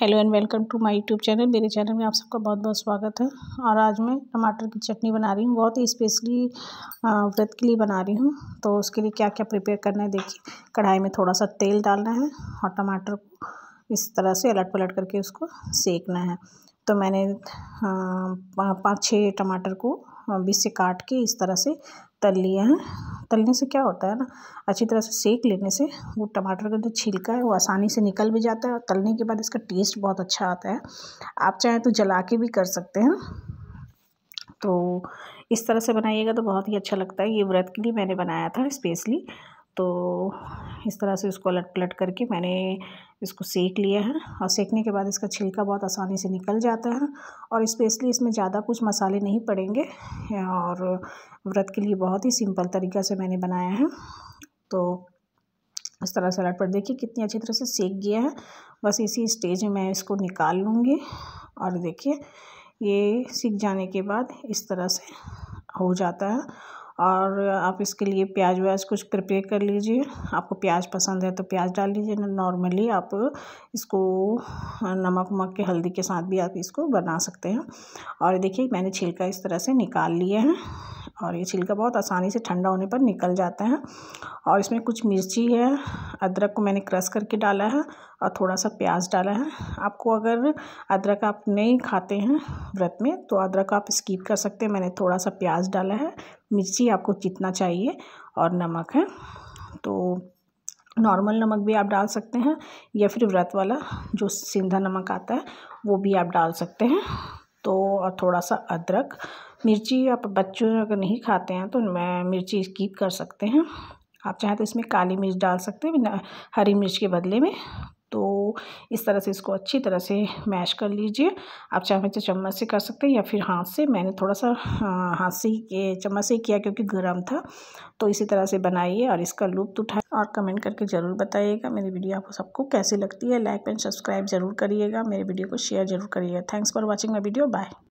hello and welcome to my YouTube channel मेरे channel में आप सबका बहुत बहुत स्वागत है और आज मैं टमाटर की चटनी बना रही हूँ बहुत ही स्पेशली व्रत के लिए बना रही हूँ तो उसके लिए क्या क्या प्रिपेयर करना है देखिए कढ़ाई में थोड़ा सा तेल डालना है और टमाटर को इस तरह से अलट पलट करके उसको सेकना है तो मैंने पाँच छः टमाटर को बीस से काट के इस तरह से तल लिए हैं तलने से क्या होता है ना अच्छी तरह से सेक लेने से वो टमाटर का जो छिलका है वो आसानी से निकल भी जाता है और तलने के बाद इसका टेस्ट बहुत अच्छा आता है आप चाहें तो जला के भी कर सकते हैं तो इस तरह से बनाइएगा तो बहुत ही अच्छा लगता है ये व्रत के लिए मैंने बनाया था स्पेशली तो इस तरह से उसको अलट पलट करके मैंने इसको सेक लिया है और सेकने के बाद इसका छिलका बहुत आसानी से निकल जाता है और स्पेशली इसमें ज़्यादा कुछ मसाले नहीं पड़ेंगे और व्रत के लिए बहुत ही सिंपल तरीका से मैंने बनाया है तो इस तरह से अलट पलट देखिए कितनी अच्छी तरह से सेक गया है बस इसी स्टेज में मैं इसको निकाल लूँगी और देखिए ये सीख जाने के बाद इस तरह से हो जाता है और आप इसके लिए प्याज व्याज कुछ प्रिपेयर कर लीजिए आपको प्याज पसंद है तो प्याज डाल लीजिए नॉर्मली आप इसको नमक उमक के हल्दी के साथ भी आप इसको बना सकते हैं और देखिए मैंने छिलका इस तरह से निकाल लिया है और ये छिलका बहुत आसानी से ठंडा होने पर निकल जाता है और इसमें कुछ मिर्ची है अदरक को मैंने क्रश करके डाला है और थोड़ा सा प्याज डाला है आपको अगर अदरक आप नहीं खाते हैं व्रत में तो अदरक आप स्किप कर सकते हैं मैंने थोड़ा सा प्याज डाला है मिर्ची आपको जितना चाहिए और नमक है तो नॉर्मल नमक भी आप डाल सकते हैं या फिर व्रत वाला जो सिंधा नमक आता है वो भी आप डाल सकते हैं तो और थोड़ा सा अदरक मिर्ची आप बच्चों अगर नहीं खाते हैं तो मैं मिर्ची स्कीप कर सकते हैं आप चाहें तो इसमें काली मिर्च डाल सकते हैं हरी मिर्च के बदले में तो इस तरह से इसको अच्छी तरह से मैश कर लीजिए आप चाहे तो चम्मच से कर सकते हैं या फिर हाथ से मैंने थोड़ा सा हाँ, हाथ से ही चम्मच से ही किया क्योंकि गर्म था तो इसी तरह से बनाइए और इसका लुप्त उठाए और कमेंट करके ज़रूर बताइएगा मेरी वीडियो आपको सबको कैसी लगती है लाइक एंड सब्सक्राइब ज़रूर करिएगा मेरे वीडियो को शेयर ज़रूर करिएगा thanks for watching my video bye